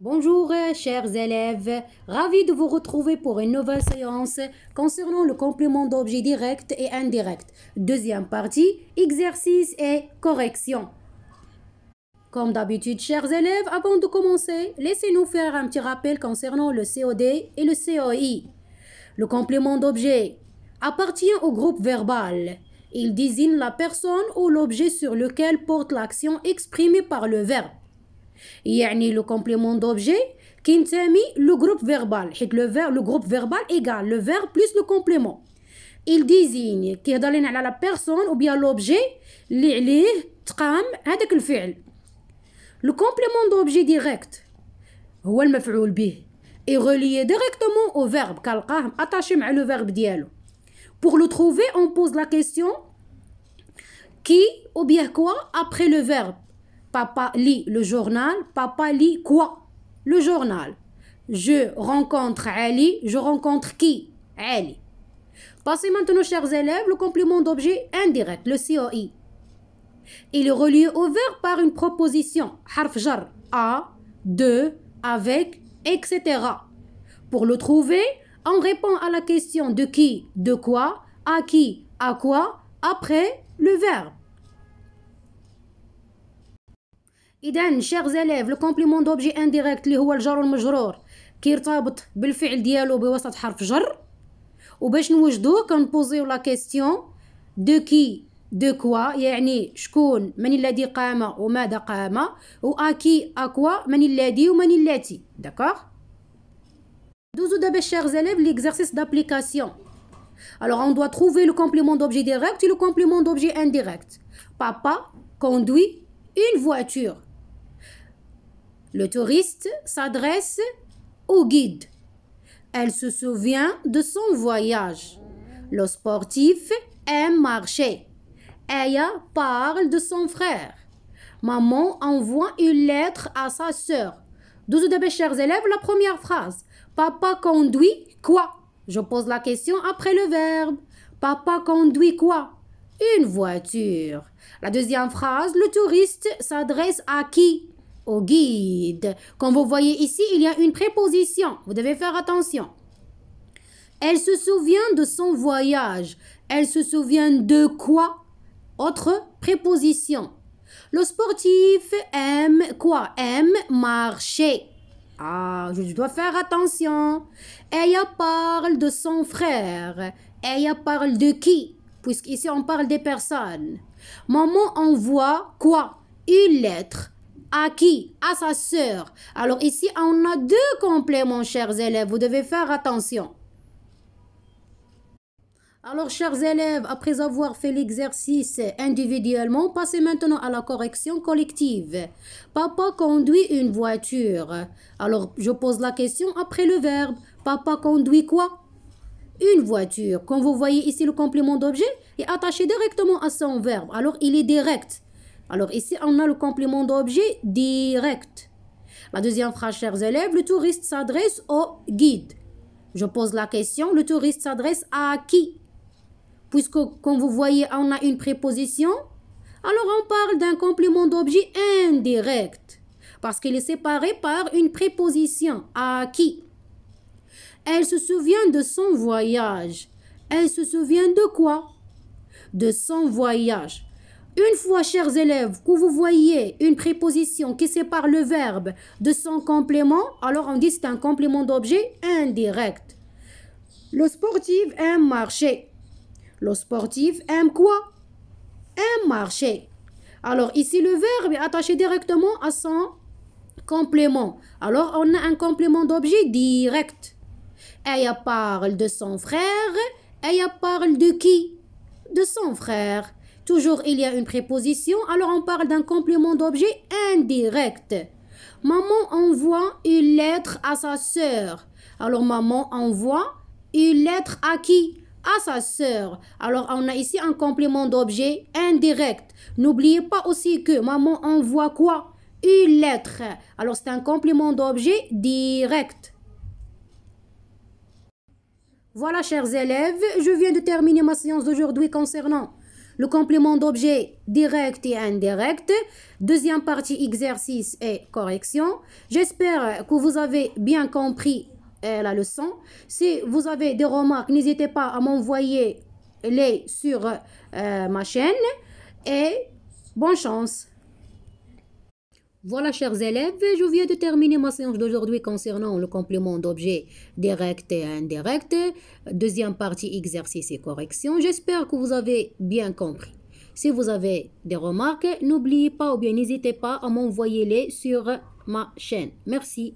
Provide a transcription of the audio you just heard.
Bonjour euh, chers élèves, ravi de vous retrouver pour une nouvelle séance concernant le complément d'objet direct et indirect. Deuxième partie, exercice et correction. Comme d'habitude, chers élèves, avant de commencer, laissez-nous faire un petit rappel concernant le COD et le COI. Le complément d'objet appartient au groupe verbal. Il désigne la personne ou l'objet sur lequel porte l'action exprimée par le verbe. Il y a le complément d'objet qui est le groupe verbal. Le groupe verbal égale le verbe plus le complément. Il désigne que est l'énal à la personne ou bien à l'objet, les lits, trams, Le complément d'objet direct est relié directement au verbe, car le verbe Pour le trouver, on pose la question qui ou bien quoi après le verbe? Papa lit le journal. Papa lit quoi Le journal. Je rencontre Ali. Je rencontre qui Ali. Passez maintenant, chers élèves, le complément d'objet indirect, le COI. Il est relié au verbe par une proposition, harf jar, à, de, avec, etc. Pour le trouver, on répond à la question de qui, de quoi, à qui, à quoi, après le verbe. اذا شيخ زليف لو كومبليمون دوبجي انديريكت اللي هو الجار والمجرور كيرتبط بالفعل ديالو بوسط حرف جر وباش نوجدوه كنبوزيو لا كيستيون دو كي دو كوا يعني شكون من الذي قام وماذا قام اكي اكوا من الذي ومن التي داكوغ دوزو دابا شيخ زليف ليكزارسيس دابليكاسيون Alors, on doit trouver le complément d'objet direct et le complément d'objet indirect. Papa conduit une voiture. Le touriste s'adresse au guide. Elle se souvient de son voyage. Le sportif aime marcher. Aya parle de son frère. Maman envoie une lettre à sa sœur. Douze de mes chers élèves, la première phrase. Papa conduit quoi Je pose la question après le verbe. Papa conduit quoi Une voiture. La deuxième phrase, le touriste s'adresse à qui au guide. Comme vous voyez ici, il y a une préposition. Vous devez faire attention. Elle se souvient de son voyage. Elle se souvient de quoi Autre préposition. Le sportif aime quoi Aime marcher. Ah, je dois faire attention. Elle parle de son frère. Elle parle de qui Puisqu'ici, on parle des personnes. Maman envoie quoi Une lettre à qui À sa sœur. Alors ici, on a deux compléments, chers élèves. Vous devez faire attention. Alors, chers élèves, après avoir fait l'exercice individuellement, passez maintenant à la correction collective. Papa conduit une voiture. Alors, je pose la question après le verbe. Papa conduit quoi Une voiture. Quand vous voyez ici, le complément d'objet est attaché directement à son verbe. Alors, il est direct. Alors ici, on a le complément d'objet direct. La deuxième phrase, chers élèves, le touriste s'adresse au guide. Je pose la question, le touriste s'adresse à qui Puisque, comme vous voyez, on a une préposition, alors on parle d'un complément d'objet indirect, parce qu'il est séparé par une préposition, à qui Elle se souvient de son voyage. Elle se souvient de quoi De son voyage. Une fois, chers élèves, que vous voyez une préposition qui sépare le verbe de son complément, alors on dit c'est un complément d'objet indirect. Le sportif aime marcher. Le sportif aime quoi Aime marcher. Alors ici, le verbe est attaché directement à son complément. Alors on a un complément d'objet direct. Elle parle de son frère. Elle parle de qui De son frère. Toujours il y a une préposition, alors on parle d'un complément d'objet indirect. Maman envoie une lettre à sa sœur. Alors maman envoie une lettre à qui À sa sœur. Alors on a ici un complément d'objet indirect. N'oubliez pas aussi que maman envoie quoi Une lettre. Alors c'est un complément d'objet direct. Voilà, chers élèves, je viens de terminer ma séance d'aujourd'hui concernant le complément d'objet direct et indirect. Deuxième partie, exercice et correction. J'espère que vous avez bien compris euh, la leçon. Si vous avez des remarques, n'hésitez pas à m'envoyer les sur euh, ma chaîne. Et bonne chance voilà, chers élèves, je viens de terminer ma séance d'aujourd'hui concernant le complément d'objet direct et indirect. Deuxième partie, exercice et correction. J'espère que vous avez bien compris. Si vous avez des remarques, n'oubliez pas ou bien n'hésitez pas à m'envoyer les sur ma chaîne. Merci.